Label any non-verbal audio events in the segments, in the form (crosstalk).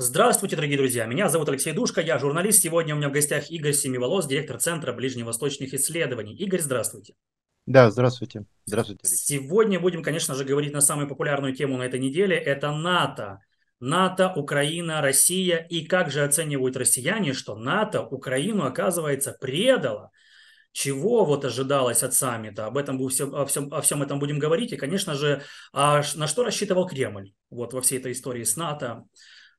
Здравствуйте, дорогие друзья. Меня зовут Алексей Душка, я журналист. Сегодня у меня в гостях Игорь Семиволос, директор Центра ближневосточных исследований. Игорь, здравствуйте. Да, здравствуйте. Здравствуйте. Алексей. Сегодня будем, конечно же, говорить на самую популярную тему на этой неделе. Это НАТО. НАТО, Украина, Россия. И как же оценивают россияне, что НАТО Украину, оказывается, предало? чего вот ожидалось от саммита, об этом о всем, о всем, о всем этом будем говорить, и, конечно же, а на что рассчитывал Кремль вот во всей этой истории с НАТО,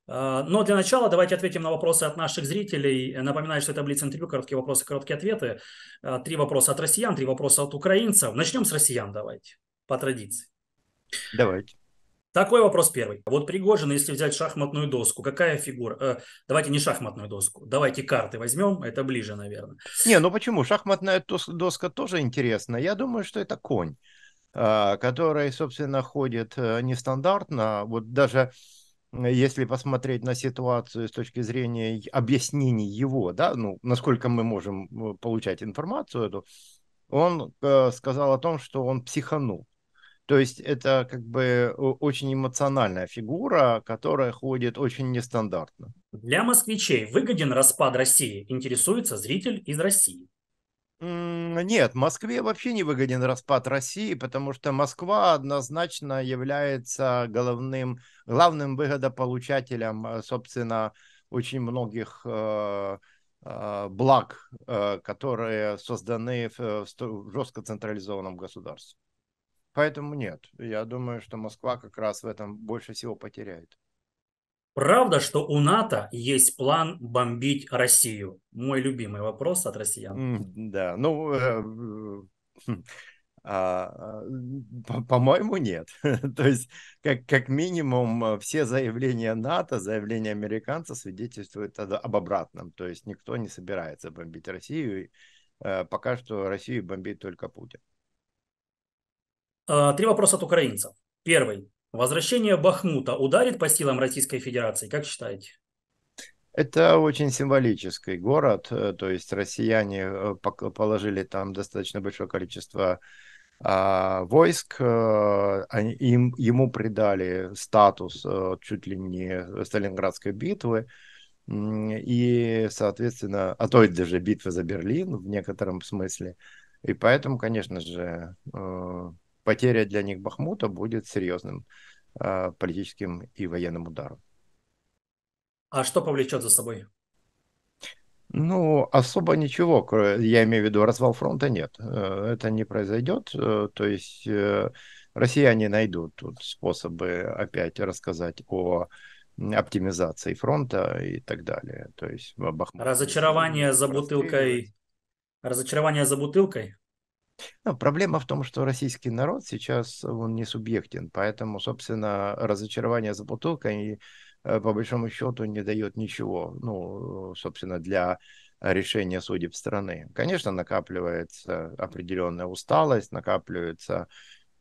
а, но для начала давайте ответим на вопросы от наших зрителей. Напоминаю, что это Блиц-интервью, короткие вопросы, короткие ответы. А, три вопроса от россиян, три вопроса от украинцев. Начнем с россиян давайте, по традиции. Давайте. Такой вопрос первый. Вот Пригожин, если взять шахматную доску, какая фигура? Э, давайте не шахматную доску, давайте карты возьмем, это ближе, наверное. Не, ну почему? Шахматная доска тоже интересна. Я думаю, что это конь, а, который, собственно, ходит э, нестандартно. Вот даже если посмотреть на ситуацию с точки зрения объяснений его, да, ну, насколько мы можем э, получать информацию эту, он э, сказал о том, что он психанул. То есть это как бы очень эмоциональная фигура, которая ходит очень нестандартно. Для москвичей выгоден распад России, интересуется зритель из России. Нет, Москве вообще не выгоден распад России, потому что Москва однозначно является головным, главным выгодополучателем, э, собственно, очень многих э, э, благ, которые созданы в жестко централизованном государстве. Поэтому нет, я думаю, что Москва как раз в этом больше всего потеряет. Правда, что у НАТО есть план бомбить Россию? Мой любимый вопрос от россиян. Да, ну, э, э, хм. а, э, по-моему, нет. (laughs) То есть, как, как минимум, все заявления НАТО, заявления американцев свидетельствуют об обратном. То есть, никто не собирается бомбить Россию. Пока что Россию бомбит только Путин. А, три вопроса от украинцев. Первый. Возвращение Бахмута ударит по силам Российской Федерации, как считаете? Это очень символический город, э, то есть россияне э, положили там достаточно большое количество а, войск, а, им, ему придали статус а, чуть ли не Сталинградской битвы, и, соответственно, а то и даже битва за Берлин в некотором смысле. И поэтому, конечно же, потеря для них Бахмута будет серьезным э, политическим и военным ударом. А что повлечет за собой? Ну, особо ничего, я имею в виду, развал фронта нет. Э, это не произойдет. Э, то есть э, россияне найдут тут способы опять рассказать о оптимизации фронта и так далее. То есть Бахмут... Разочарование за бутылкой. Разочарование за бутылкой? Но ну, проблема в том, что российский народ сейчас он не субъектен, поэтому, собственно, разочарование за бутылкой э, по большому счету не дает ничего, ну, собственно, для решения судеб страны. Конечно, накапливается определенная усталость, накапливаются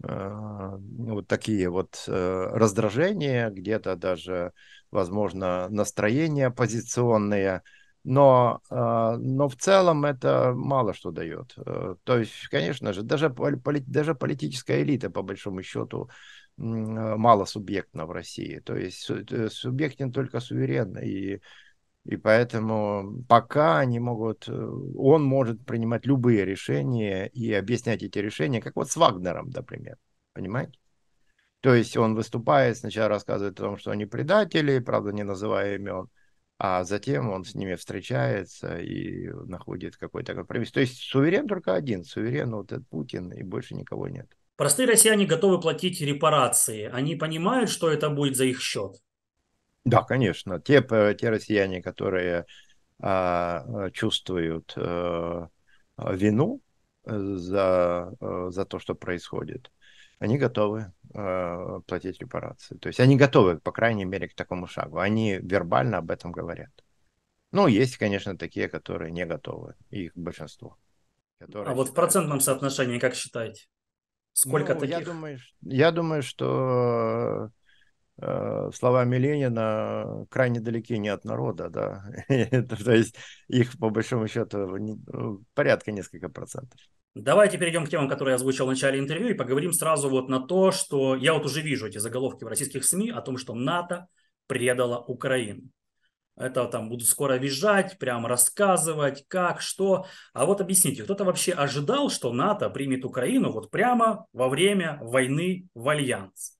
э, вот такие вот э, раздражения, где-то даже, возможно, настроения оппозиционные – но, а, но в целом это мало что дает. Э, то есть, конечно же, даже, даже политическая элита, по большому счету, э, мало субъектна в России. То есть э, субъектен только суверен. И, и поэтому пока они могут, он может принимать любые решения и объяснять эти решения, как вот с Вагнером, например. Понимаете? То есть он выступает, сначала рассказывает о том, что они предатели, правда, не называя имен а затем он с ними встречается и находит какой-то компромисс. То есть суверен только один, суверен вот этот Путин, и больше никого нет. Простые россияне готовы платить репарации. Они понимают, что это будет за их счет? Да, конечно. Те, э, те россияне, которые а, э, чувствуют а, вину за, за то, что происходит, они готовы э, платить репарации. То есть они готовы, по крайней мере, к такому шагу. Они вербально об этом говорят. Ну, есть, конечно, такие, которые не готовы. Их большинство. Которые... А вот в процентном соотношении как считаете? Сколько ну, таких? Я думаю, я думаю, что Э, словами Ленина, крайне далеки не от народа, да. (laughs) То есть их, по большому счету, порядка несколько процентов. Давайте перейдем к темам, которые я озвучил в начале интервью, и поговорим сразу вот на то, что я вот уже вижу эти заголовки в российских СМИ о том, что НАТО предала Украину. Это там будут скоро визжать, прям рассказывать, как, что. А вот объясните, кто-то вообще ожидал, что НАТО примет Украину вот прямо во время войны в Альянс?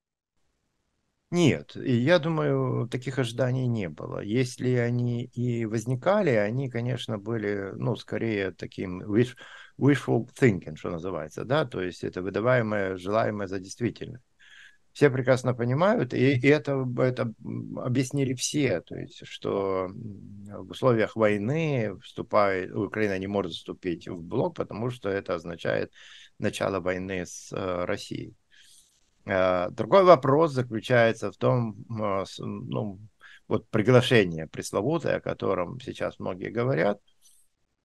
Нет, я думаю, таких ожиданий не было. Если они и возникали, они, конечно, были, ну, скорее таким wish, wishful thinking, что называется, да, то есть это выдаваемое, желаемое за действительное. Все прекрасно понимают, и, и это, это объяснили все, то есть, что в условиях войны вступает, Украина не может вступить в блок, потому что это означает начало войны с э, Россией. Э, другой вопрос заключается в том, э, ну, вот приглашение пресловутое, о котором сейчас многие говорят,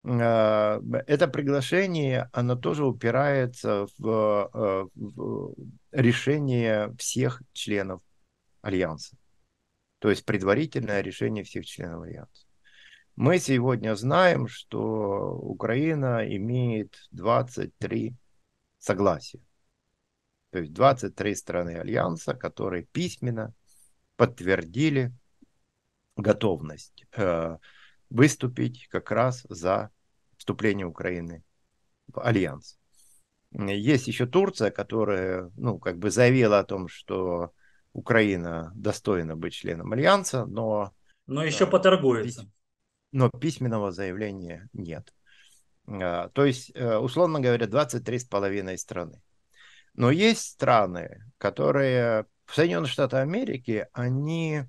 э, это приглашение, оно тоже упирается в, в решение всех членов Альянса. То есть предварительное решение всех членов Альянса. Мы сегодня знаем, что Украина имеет 23 согласия то есть 23 страны Альянса, которые письменно подтвердили готовность э, выступить как раз за вступление Украины в Альянс. Есть еще Турция, которая, ну, как бы заявила о том, что Украина достойна быть членом Альянса, но... Но э, еще да, поторгуется. Но письменного заявления нет. Э, то есть, э, условно говоря, 23,5 страны. Но есть страны, которые в Соединенные Штаты Америки, они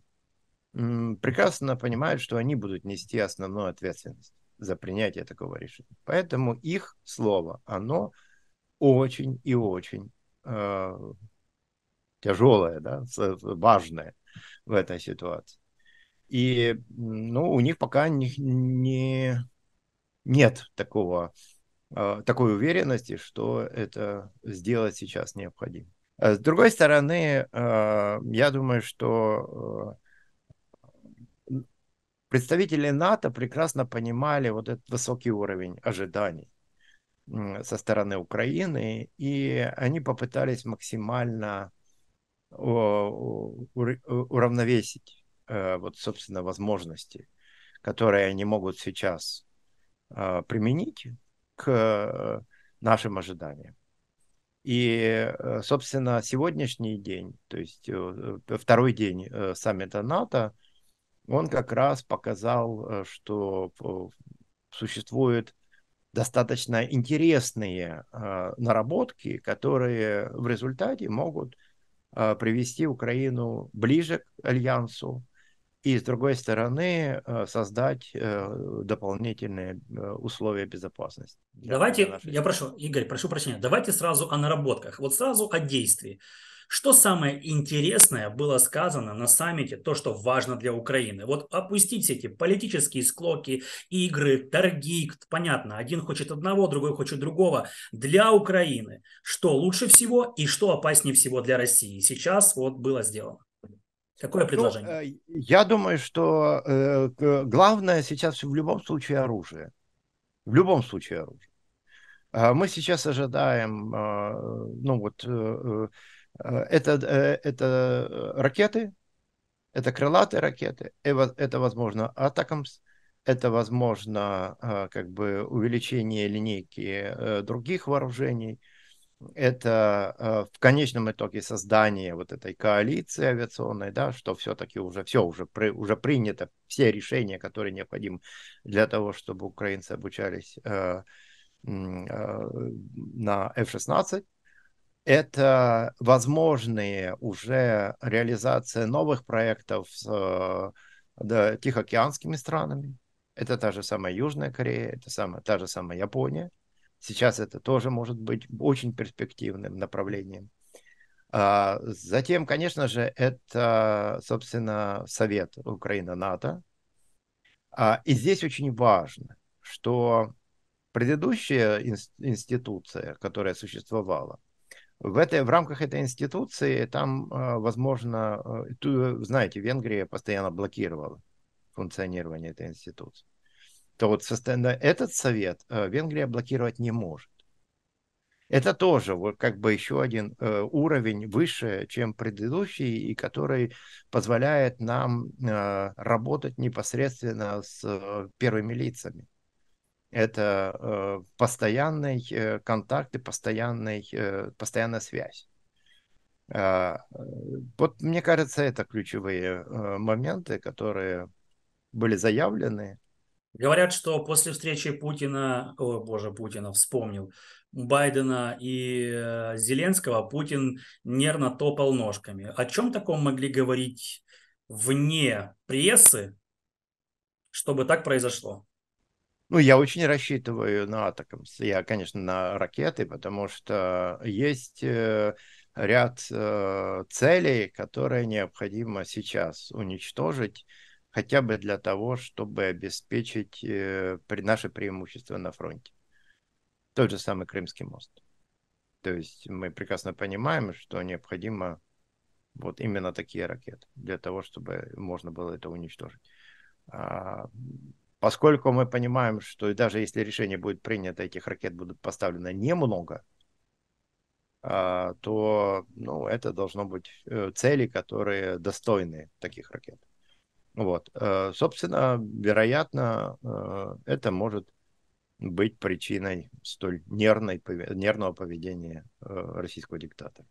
прекрасно понимают, что они будут нести основную ответственность за принятие такого решения. Поэтому их слово, оно очень и очень э, тяжелое, да, важное в этой ситуации. И ну, у них пока не, не, нет такого а, такой уверенности, что это сделать сейчас необходимо. А с другой стороны, а, я думаю, что представители НАТО прекрасно понимали вот этот высокий уровень ожиданий со стороны Украины, и они попытались максимально уравновесить вот, собственно, возможности, которые они могут сейчас применить к э, нашим ожиданиям. И, э, собственно, сегодняшний день, то есть э, второй день саммита НАТО, он как раз показал, что существуют достаточно интересные наработки, которые в результате могут привести Украину ближе к альянсу, и, с другой стороны, э, создать э, дополнительные э, условия безопасности. Давайте, нашей... я прошу, Игорь, прошу прощения, давайте сразу о наработках, вот сразу о действии. Что самое интересное было сказано на саммите, то, что важно для Украины? Вот опустить эти политические склоки, игры, торги, понятно, один хочет одного, другой хочет другого. Для Украины что лучше всего и что опаснее всего для России? Сейчас вот было сделано. Какое ну, предложение? Ну, я думаю, что э, главное сейчас в любом случае оружие. В любом случае оружие. А мы сейчас ожидаем, э, ну вот, это, это ракеты, это крылатые ракеты, это, возможно, атакамс, это, возможно, как бы увеличение линейки других вооружений – это э, в конечном итоге создание вот этой коалиции авиационной, да, что все-таки уже все уже, при, уже принято, все решения, которые необходимы для того, чтобы украинцы обучались э, э, на F-16, это возможные уже реализация новых проектов с э, да, тихоокеанскими странами, это та же самая Южная Корея, это самая, та же самая Япония, Сейчас это тоже может быть очень перспективным направлением. А, затем, конечно же, это, собственно, Совет Украина-НАТО. А, и здесь очень важно, что предыдущая институция, которая существовала, в, этой, в рамках этой институции там, а, возможно, э, знаете, Венгрия постоянно блокировала функционирование этой институции то вот этот совет э, Венгрия блокировать не может. Это тоже вот как бы еще один э, уровень выше, чем предыдущий, и который позволяет нам э, работать непосредственно с первыми лицами. Это постоянный контакт и постоянный, постоянная связь. А, вот мне кажется, это ключевые моменты, которые были заявлены Говорят, что после встречи Путина, о боже, Путина, вспомнил, Байдена и э, Зеленского Путин нервно топал ножками. О чем таком могли говорить вне прессы, чтобы так произошло? Ну, я очень рассчитываю на Атакамс. Я, конечно, на ракеты, потому что есть э, ряд э, целей, которые необходимо сейчас уничтожить хотя бы для того, чтобы обеспечить э, наше преимущество на фронте. Тот же самый Крымский мост. То есть мы прекрасно понимаем, что необходимо вот именно такие ракеты для того, чтобы можно было это уничтожить. А, поскольку мы понимаем, что даже если решение будет принято, этих ракет будут поставлено немного, а, то ну, это должно быть э, цели, которые достойны таких ракет. Вот. Э, собственно, вероятно, э, это может быть причиной столь нервной, нервного поведения э, российского диктатора.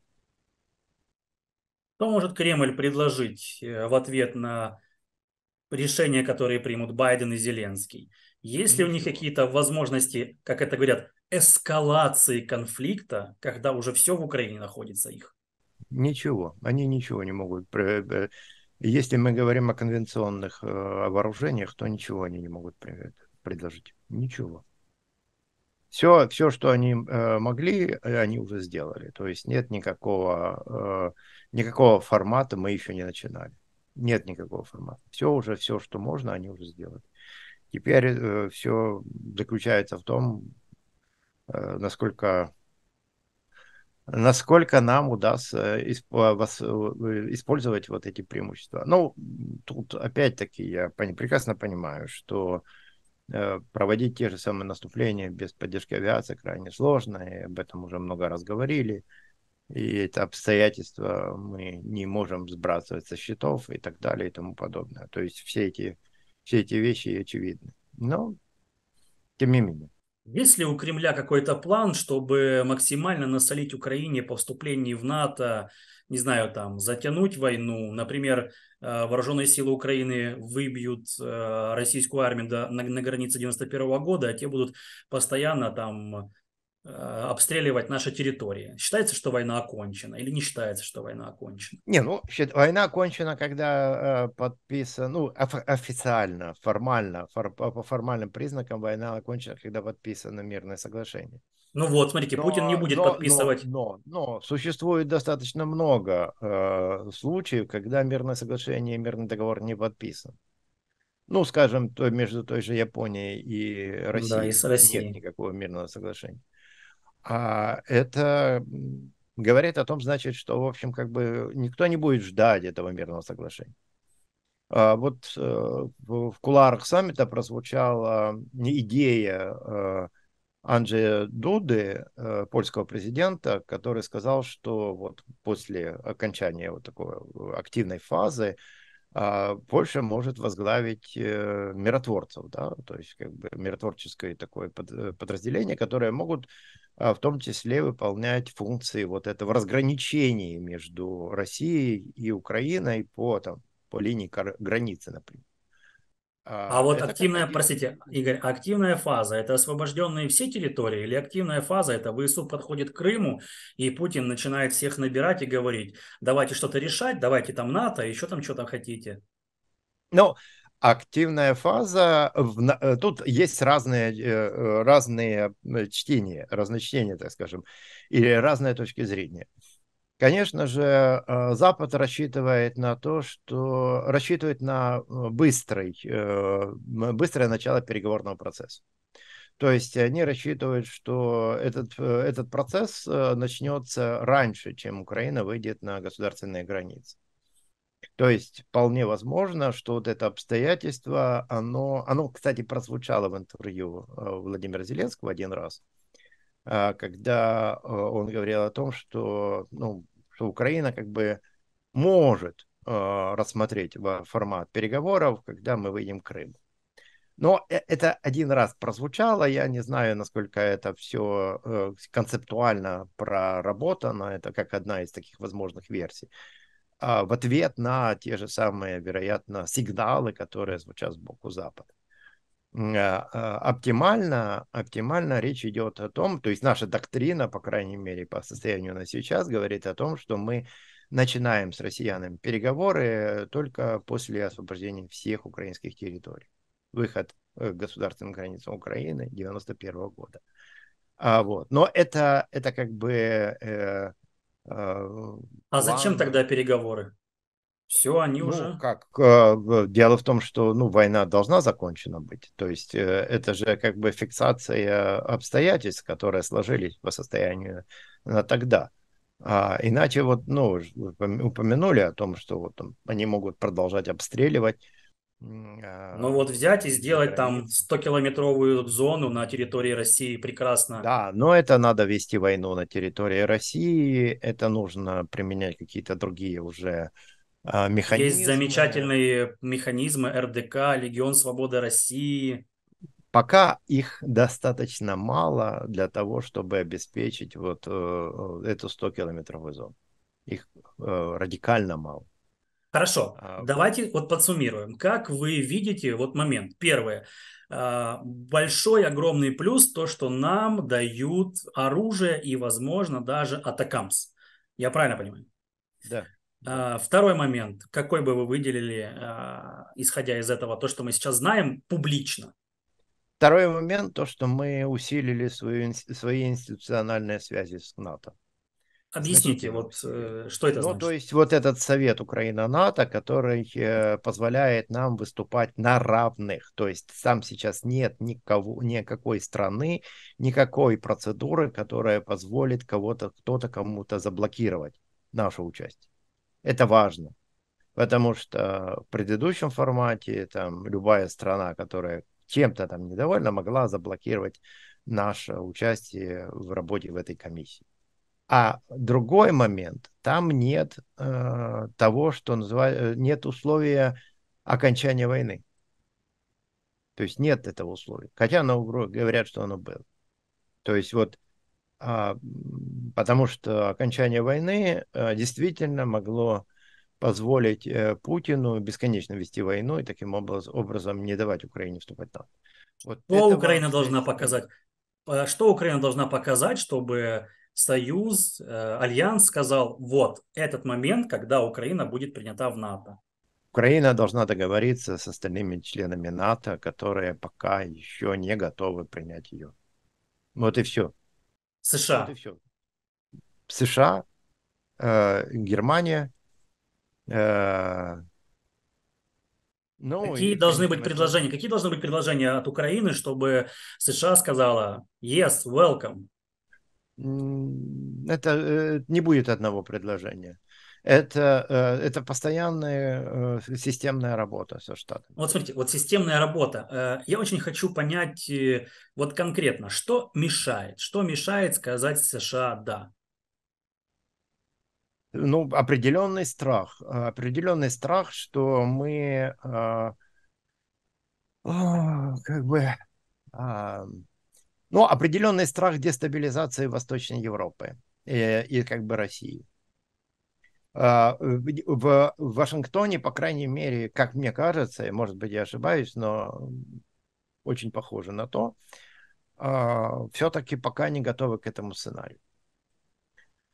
Что может Кремль предложить в ответ на решения, которые примут Байден и Зеленский? Есть ли у них какие-то возможности, как это говорят, эскалации конфликта, когда уже все в Украине находится их? Ничего. Они ничего не могут если мы говорим о конвенционных э, о вооружениях, то ничего они не могут предложить. Ничего. Все, все, что они э, могли, э, они уже сделали. То есть нет никакого, никакого формата, мы еще не начинали. Нет никакого формата. Все уже, все, что можно, они уже сделали. Теперь все заключается в том, насколько насколько нам удастся э, э, э, использовать вот эти преимущества. Ну, тут опять-таки я прекрасно понимаю, что проводить те же самые наступления без поддержки авиации крайне сложно, и об этом уже много раз говорили. И это обстоятельство мы не можем сбрасывать со счетов и так далее и тому подобное. То есть все эти, все эти вещи очевидны. Но, тем не менее. Есть ли у Кремля какой-то план, чтобы максимально насолить Украине по вступлению в НАТО, не знаю, там, затянуть войну? Например, э, вооруженные силы Украины выбьют э, российскую армию на, на границе 91 года, а те будут постоянно там Э, обстреливать наши территории. Считается, что война окончена или не считается, что война окончена? Не, ну, война окончена, когда э, подписано, ну, официально, формально, фор, по формальным признакам война окончена, когда подписано мирное соглашение. Ну вот, смотрите, но, Путин не будет но, подписывать. Но, но, но существует достаточно много э, случаев, когда мирное соглашение и мирный договор не подписан. Ну, скажем, то, между той же Японией и Россией, да, и с Россией. нет никакого мирного соглашения. А это говорит о том, значит, что, в общем, как бы никто не будет ждать этого мирного соглашения. А вот э, в куларах саммита прозвучала идея э, Анджея Дуды, э, польского президента, который сказал, что вот после окончания вот такой активной фазы Польша а, может возглавить э, миротворцев, да, то есть как бы миротворческое такое э, подразделение, которое могут а, в том числе выполнять функции вот этого разграничения между Россией и Украиной по, там, по линии границы, например. А, а это вот активная, как... простите, Игорь, активная фаза – это освобожденные все территории или активная фаза – это ВСУ подходит к Крыму, и Путин начинает всех набирать и говорить, давайте что-то решать, давайте там НАТО, еще там что-то хотите? Ну, активная фаза, в, э, тут есть разные, э, э, разные чтения, разночтения, так скажем, или разные точки зрения. Конечно же, э, Запад рассчитывает на то, что рассчитывает на э, быстрый, э, быстрое начало переговорного процесса. То есть они рассчитывают, что этот, этот процесс начнется раньше, чем Украина выйдет на государственные границы. То есть вполне возможно, что вот это обстоятельство, оно, оно, кстати, прозвучало в интервью Владимира Зеленского один раз – а, когда э, он говорил о том, что, ну, что Украина как бы может а, рассмотреть формат переговоров, когда мы выйдем Крым. Но э, это один раз прозвучало, я не знаю, насколько это все э, концептуально проработано, это как одна из таких возможных версий. А в ответ на те же самые, вероятно, сигналы, которые звучат сбоку Запада. А, а, оптимально, оптимально речь идет о том, то есть наша доктрина, по крайней мере, по состоянию на сейчас, говорит о том, что мы начинаем с россиянами переговоры только после освобождения всех украинских территорий. Выход к э, государственным границам Украины 91 года. А вот. Но это, это как бы... Э, э, а зачем тогда переговоры? Все, они ну, уже. Как э, дело в том, что ну война должна закончена быть. То есть э, это же как бы фиксация обстоятельств, которые сложились по состоянию на тогда. А, иначе вот ну упомянули о том, что вот там, они могут продолжать обстреливать. Ну а, вот взять и сделать там 100-километровую зону на территории России прекрасно. Да, но это надо вести войну на территории России, это нужно применять какие-то другие уже а, механизмы. Есть замечательные механизмы РДК, Легион Свободы России. Пока их достаточно мало для того, чтобы обеспечить вот э, э, эту 100-километровую зону. Их э, радикально мало. Хорошо, а... давайте вот подсуммируем. Как вы видите вот момент? Первое. А, большой, огромный плюс то, что нам дают оружие и, возможно, даже атакамс. Я правильно понимаю? Да. А, второй момент, какой бы вы выделили, а, исходя из этого, то, что мы сейчас знаем публично? Второй момент, то, что мы усилили свою, свои институциональные связи с НАТО. Объясните, вот э, что это ну, значит? Ну, то есть вот этот совет Украина-НАТО, который э, позволяет нам выступать на равных. То есть там сейчас нет никого, никакой страны, никакой процедуры, которая позволит кого-то, кто-то кому-то заблокировать нашу участие. Это важно. Потому что в предыдущем формате там любая страна, которая чем-то там недовольна, могла заблокировать наше участие в работе в этой комиссии. А другой момент, там нет э, того, что называют, э, нет условия окончания войны. То есть нет этого условия. Хотя на говорят, что оно было. То есть вот а, потому что окончание войны э, действительно могло позволить э, Путину бесконечно вести войну и таким образом не давать Украине вступать в НАТО. Вот что Украина должна показать? А, что Украина должна показать, чтобы Союз, э, Альянс сказал, вот этот момент, когда Украина будет принята в НАТО? Украина должна договориться с остальными членами НАТО, которые пока еще не готовы принять ее. Вот и все. США. Вот и все. США, э, Германия. Э, ну, Какие и, должны быть предложения? Какие должны быть предложения от Украины, чтобы США сказала yes, welcome? Это э, не будет одного предложения это, э, это постоянная э, системная работа со штатами. Вот смотрите, вот системная работа. Э, я очень хочу понять вот конкретно, что мешает, что мешает сказать США «да». Ну, определенный страх. Определенный страх, что мы а, как бы а, ну, определенный страх дестабилизации Восточной Европы и, и как бы России. А, э, в Вашингтоне, по крайней мере, как мне кажется, может быть я ошибаюсь, но очень похоже на то, а, все-таки пока не готовы к этому сценарию.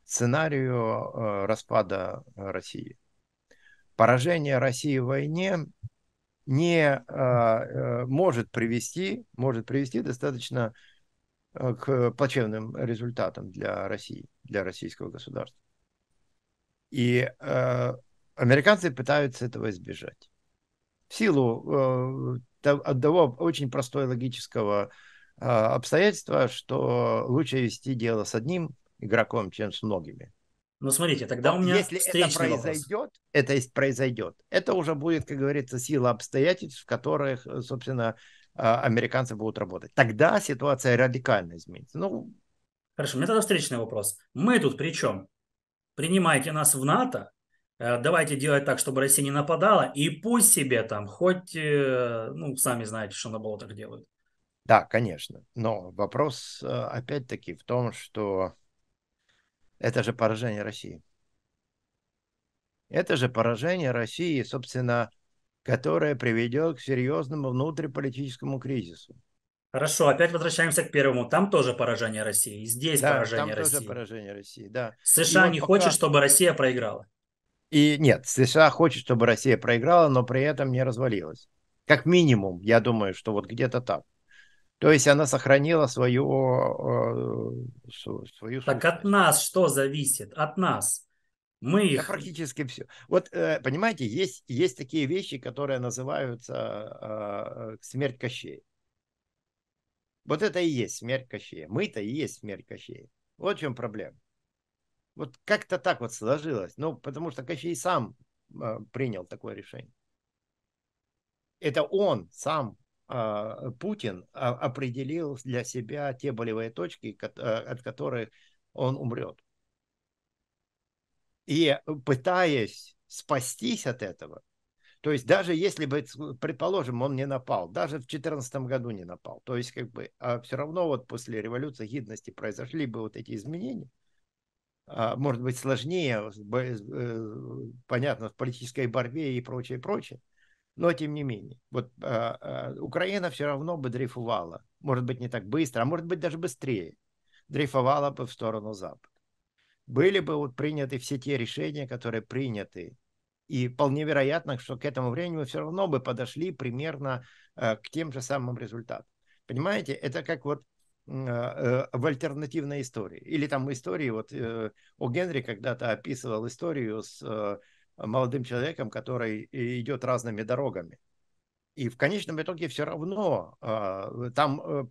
Сценарию э, распада России. Поражение России в войне не а, э, может привести, может привести достаточно к плачевным результатам для России, для российского государства. И э, американцы пытаются этого избежать. В силу э, одного очень простого логического э, обстоятельства, что лучше вести дело с одним игроком, чем с многими. Ну, смотрите, тогда у меня Если это произойдет, вопрос. это есть произойдет. Это уже будет, как говорится, сила обстоятельств, в которых, э, собственно, э, американцы будут работать. Тогда ситуация радикально изменится. Ну, Хорошо, у меня тогда встречный вопрос. Мы тут при чем? принимайте нас в НАТО, э, давайте делать так, чтобы Россия не нападала, и пусть себе там хоть, э, ну, сами знаете, что на болотах делают. Да, конечно. Но вопрос, э, опять-таки, в том, что это же поражение России. Это же поражение России, собственно, которое приведет к серьезному внутриполитическому кризису. Хорошо, опять возвращаемся к первому. Там тоже поражение России. Здесь да, поражение там России. Тоже поражение России, да. США вот не пока... хочет, чтобы Россия проиграла. И нет, США хочет, чтобы Россия проиграла, но при этом не развалилась. Как минимум, я думаю, что вот где-то так. То есть она сохранила свою... Э, свою так от нас что зависит? От нас. Мы их... практически все. Вот, э, понимаете, есть, есть такие вещи, которые называются э, э смерть кощей. Вот это и есть смерть Кощея. Мы-то и есть смерть Кощея. Вот в чем проблема. Вот как-то так вот сложилось. Ну, потому что Кощей сам э, принял такое решение. Это он сам, э, Путин, э, определил для себя те болевые точки, ко- от которых он умрет. И э, пытаясь спастись от этого, то есть даже если бы, предположим, он не напал, даже в 2014 году не напал, то есть как бы а все равно вот после революции гидности произошли бы вот эти изменения, а, может быть, сложнее, э, понятно, в политической борьбе и прочее, прочее. Но тем не менее, вот а, а, Украина все равно бы дрейфовала, может быть, не так быстро, а может быть, даже быстрее, дрейфовала бы в сторону Запада. Были бы вот приняты все те решения, которые приняты и вполне вероятно, что к этому времени мы все равно бы подошли примерно э, к тем же самым результатам. Понимаете, это как вот э, э, в альтернативной истории. Или там в истории, вот у Генри когда-то описывал историю с молодым человеком, который идет разными дорогами. И в конечном итоге все равно там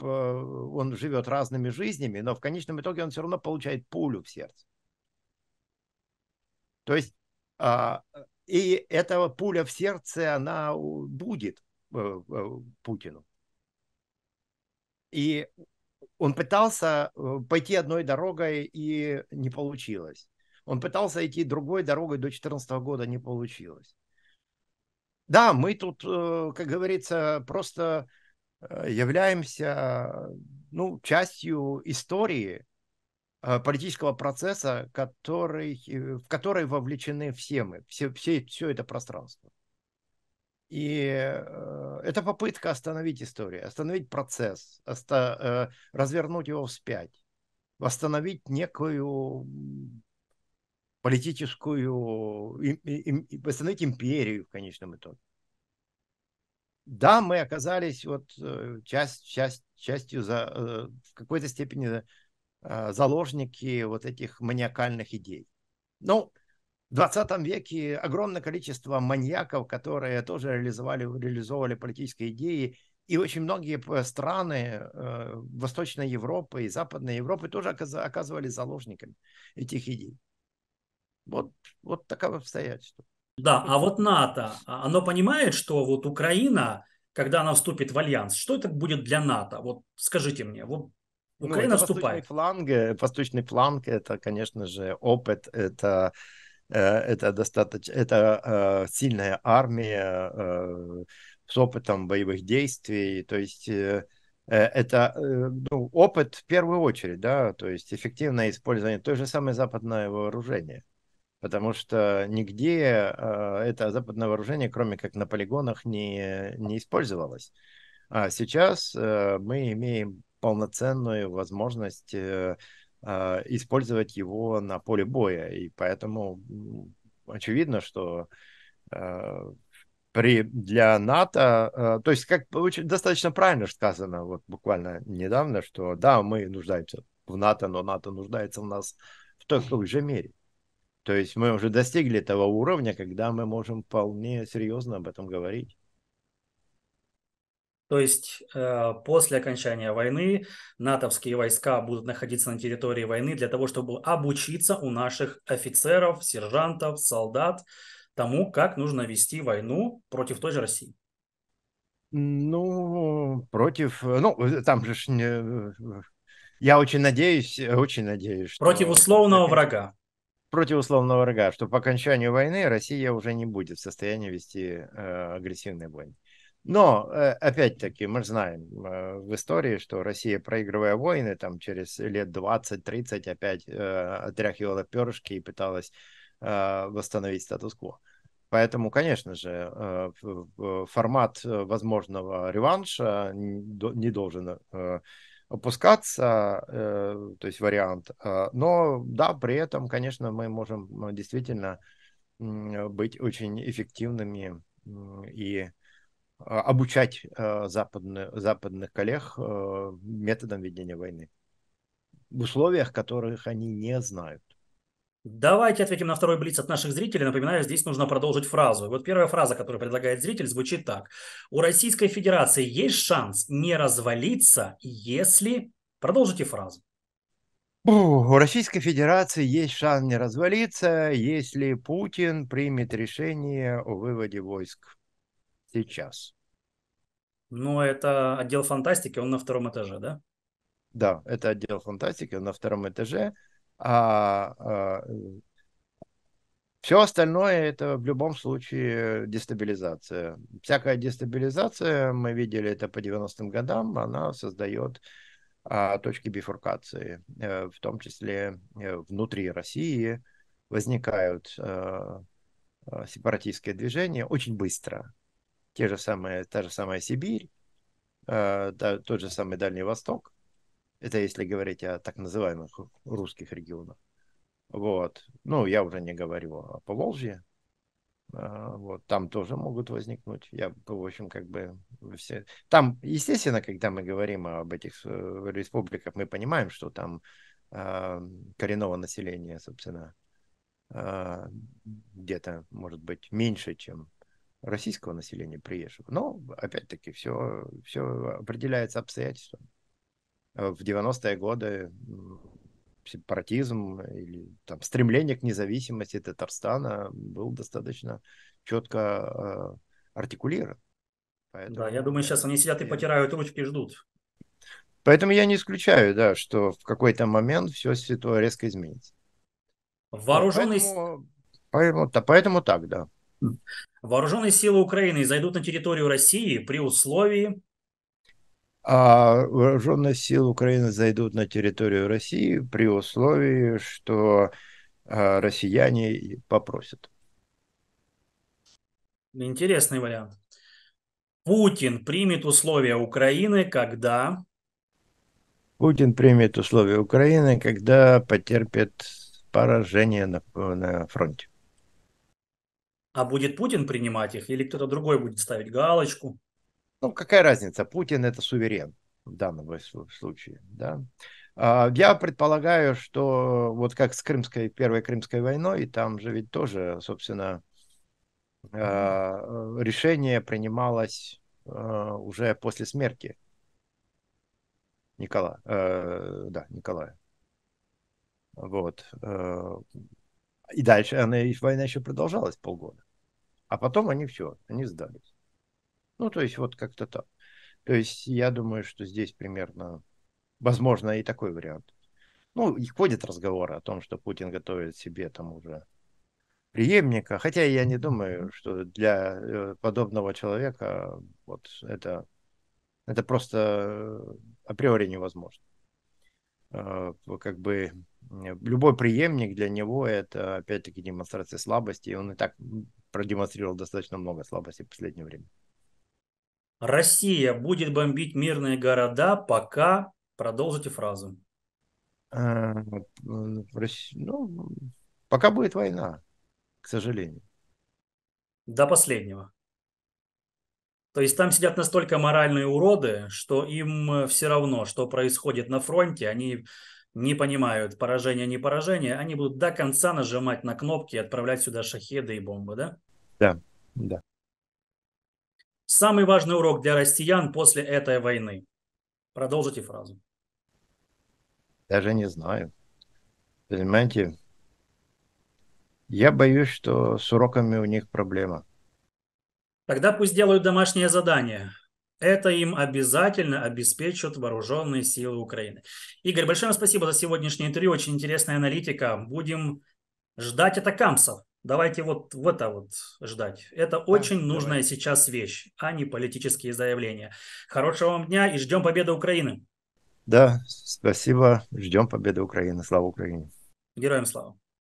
он живет разными жизнями, но в конечном итоге он все равно получает пулю в сердце. То есть а, и эта пуля в сердце, она будет э, э, Путину. И он пытался э, пойти одной дорогой, и не получилось. Он пытался идти другой дорогой до 2014 года, не получилось. Да, мы тут, как говорится, просто являемся ну, частью истории, Э, политического процесса, который, э, в который вовлечены все мы, все, все, все это пространство. И э, это попытка остановить историю, остановить процесс, оста, развернуть его вспять, восстановить некую политическую, восстановить империю в конечном итоге. Да, мы оказались вот часть, часть, частью за, в какой-то степени Э, заложники вот этих маниакальных идей. Ну, в 20 веке огромное количество маньяков, которые тоже реализовали, реализовывали политические идеи, и очень многие страны э, Восточной Европы и Западной Европы тоже оказывались заложниками этих идей. Вот, вот такое обстоятельство. Да, а вот НАТО, а оно понимает, что вот Украина, когда она вступит в альянс, что это будет для НАТО? Вот скажите мне, вот ну, ну, Украина ну, вступает. Э, восточный фланг, восточный фланг, это, конечно же, опыт, это э, это достаточно, это э, сильная армия с опытом боевых действий, то есть это ну, опыт в первую очередь, да, то есть эффективное использование той же самой западное вооружение, потому что нигде это западное вооружение, кроме как на полигонах, не, не использовалось. А сейчас мы имеем полноценную возможность э, а, использовать его на поле боя. И поэтому очевидно, что а, при, для НАТО, а, то есть как достаточно правильно сказано вот буквально недавно, что да, мы нуждаемся в НАТО, но НАТО нуждается в нас в такой же мере. То есть мы уже достигли того уровня, когда мы можем вполне серьезно об этом говорить. То есть э, после окончания войны натовские войска будут находиться на территории войны для того, чтобы обучиться у наших офицеров, сержантов, солдат тому, как нужно вести войну против той же России. Ну, против... Ну, там же... Не... Я очень надеюсь, очень надеюсь... Что... Против условного врага против условного врага, что по окончанию войны Россия уже не будет в состоянии вести э, агрессивные войны. Но, э, опять-таки, мы знаем э, в истории, что Россия, проигрывая войны, там через лет 20-30 опять э, отряхивала перышки и пыталась восстановить статус-кво. Поэтому, конечно же, формат возможного реванша не должен опускаться, то есть вариант. Но да, при этом, конечно, мы можем действительно быть очень эффективными и а, обучать а, западные, западных коллег а, методам ведения войны в условиях, которых они не знают. Давайте ответим на второй блиц от наших зрителей. Напоминаю, здесь нужно продолжить фразу. вот первая фраза, которую предлагает зритель, звучит так. У Российской Федерации есть шанс не развалиться, если... Продолжите фразу. У Российской Федерации есть шанс не развалиться, если Путин примет решение о выводе войск сейчас. Ну, это отдел фантастики, он на втором этаже, да? Да, это отдел фантастики, он на втором этаже. А, а все остальное это в любом случае дестабилизация. Всякая дестабилизация, мы видели это по 90-м годам, она создает а, точки бифуркации, э, в том числе э, внутри России возникают а, сепаратистские движения очень быстро те же самые, та же самая Сибирь, а, да, тот же самый Дальний Восток. Это если говорить о так называемых русских регионах. Вот. Ну, я уже не говорю о Поволжье. А, вот. Там тоже могут возникнуть. Я, в общем, как бы все... Там, естественно, когда мы говорим об этих э, республиках, мы понимаем, что там а, коренного населения, собственно, где-то, может быть, меньше, чем российского населения приезжих. Но, опять-таки, все, все определяется обстоятельством. Э, в 90-е годы сепаратизм или там, стремление к независимости Татарстана был достаточно четко э, артикулирован. Поэтому... Да, я думаю, сейчас они сидят и потирают ручки и ждут. Поэтому я не исключаю, да, что в какой-то момент все ситуация резко изменится. Вооруженный... Поэтому, поэтому, поэтому так, да. Вооруженные силы Украины зайдут на территорию России при условии... А вооруженные силы Украины зайдут на территорию России при условии, что а, россияне попросят. Интересный вариант. Путин примет условия Украины, когда... Путин примет условия Украины, когда потерпит поражение на, на фронте. А будет Путин принимать их или кто-то другой будет ставить галочку? Ну, какая разница? Путин это суверен в данном случае, да. А, я предполагаю, что вот как с Крымской, Первой Крымской войной, там же ведь тоже, собственно, а, решение принималось а, уже после смерти Никола, э, да, Николая. Вот. Э, и дальше она, война еще продолжалась полгода. А потом они все, они сдались. Ну, то есть вот как-то так. То есть я думаю, что здесь примерно, возможно, и такой вариант. Ну, и ходят разговоры о том, что Путин готовит себе там уже преемника. Хотя я не думаю, что для э, подобного человека вот это, это просто э, априори невозможно. Э, как бы Э, любой преемник для него это опять-таки демонстрация слабости, и он и так продемонстрировал достаточно много слабостей в последнее время. Россия будет бомбить мирные города, пока продолжите фразу. Э, ну, пока будет война, к сожалению. До последнего. То есть там сидят настолько моральные уроды, что им э, все равно, что происходит на фронте, они не понимают поражение, не поражение, они будут до конца нажимать на кнопки и отправлять сюда шахеды и бомбы, да? Да, да. Самый важный урок для россиян после этой войны. Продолжите фразу. Даже не знаю. Понимаете, я боюсь, что с уроками у них проблема. Тогда пусть делают домашнее задание. Это им обязательно обеспечат вооруженные силы Украины. Игорь, большое спасибо за сегодняшнее интервью. Очень интересная аналитика. Будем ждать атакамсов. Давайте вот в это вот ждать. Это очень а, нужная давай. сейчас вещь, а не политические заявления. Хорошего вам дня и ждем победы Украины. Да, спасибо. Ждем победы Украины. Слава Украине. Героям слава.